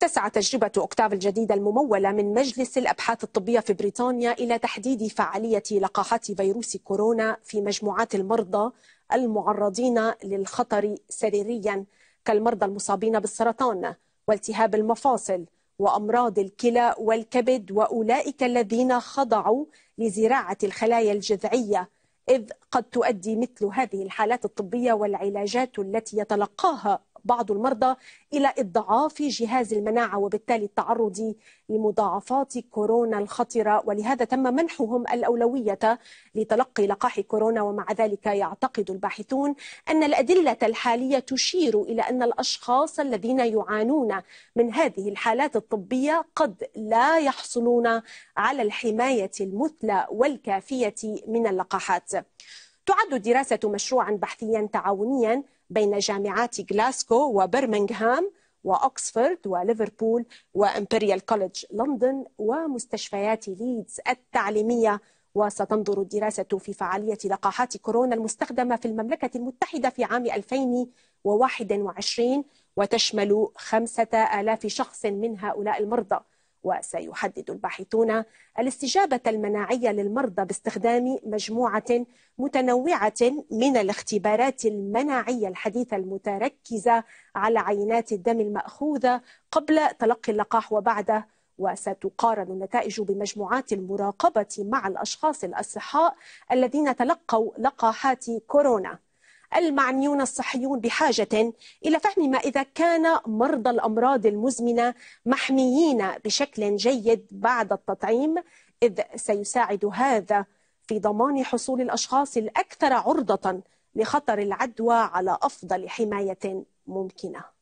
تسعى تجربة أكتاف الجديدة الممولة من مجلس الأبحاث الطبية في بريطانيا إلى تحديد فعالية لقاحات فيروس كورونا في مجموعات المرضى المعرضين للخطر سريريا كالمرضى المصابين بالسرطان والتهاب المفاصل وأمراض الكلى والكبد وأولئك الذين خضعوا لزراعة الخلايا الجذعية إذ قد تؤدي مثل هذه الحالات الطبية والعلاجات التي يتلقاها بعض المرضى إلى إضعاف جهاز المناعة وبالتالي التعرض لمضاعفات كورونا الخطرة ولهذا تم منحهم الأولوية لتلقي لقاح كورونا ومع ذلك يعتقد الباحثون أن الأدلة الحالية تشير إلى أن الأشخاص الذين يعانون من هذه الحالات الطبية قد لا يحصلون على الحماية المثلى والكافية من اللقاحات تعد دراسة مشروعا بحثيا تعاونيا بين جامعات غلاسكو وبرمنغهام وأكسفورد وليفربول وإمبريال كوليدج لندن ومستشفيات ليدز التعليمية وستنظر الدراسة في فعالية لقاحات كورونا المستخدمة في المملكة المتحدة في عام 2021 وتشمل 5000 شخص من هؤلاء المرضى وسيحدد الباحثون الاستجابة المناعية للمرضى باستخدام مجموعة متنوعة من الاختبارات المناعية الحديثة المتركزة على عينات الدم المأخوذة قبل تلقي اللقاح وبعده وستقارن النتائج بمجموعات المراقبة مع الأشخاص الأصحاء الذين تلقوا لقاحات كورونا المعنيون الصحيون بحاجة إلى فهم ما إذا كان مرضى الأمراض المزمنة محميين بشكل جيد بعد التطعيم إذ سيساعد هذا في ضمان حصول الأشخاص الأكثر عرضة لخطر العدوى على أفضل حماية ممكنة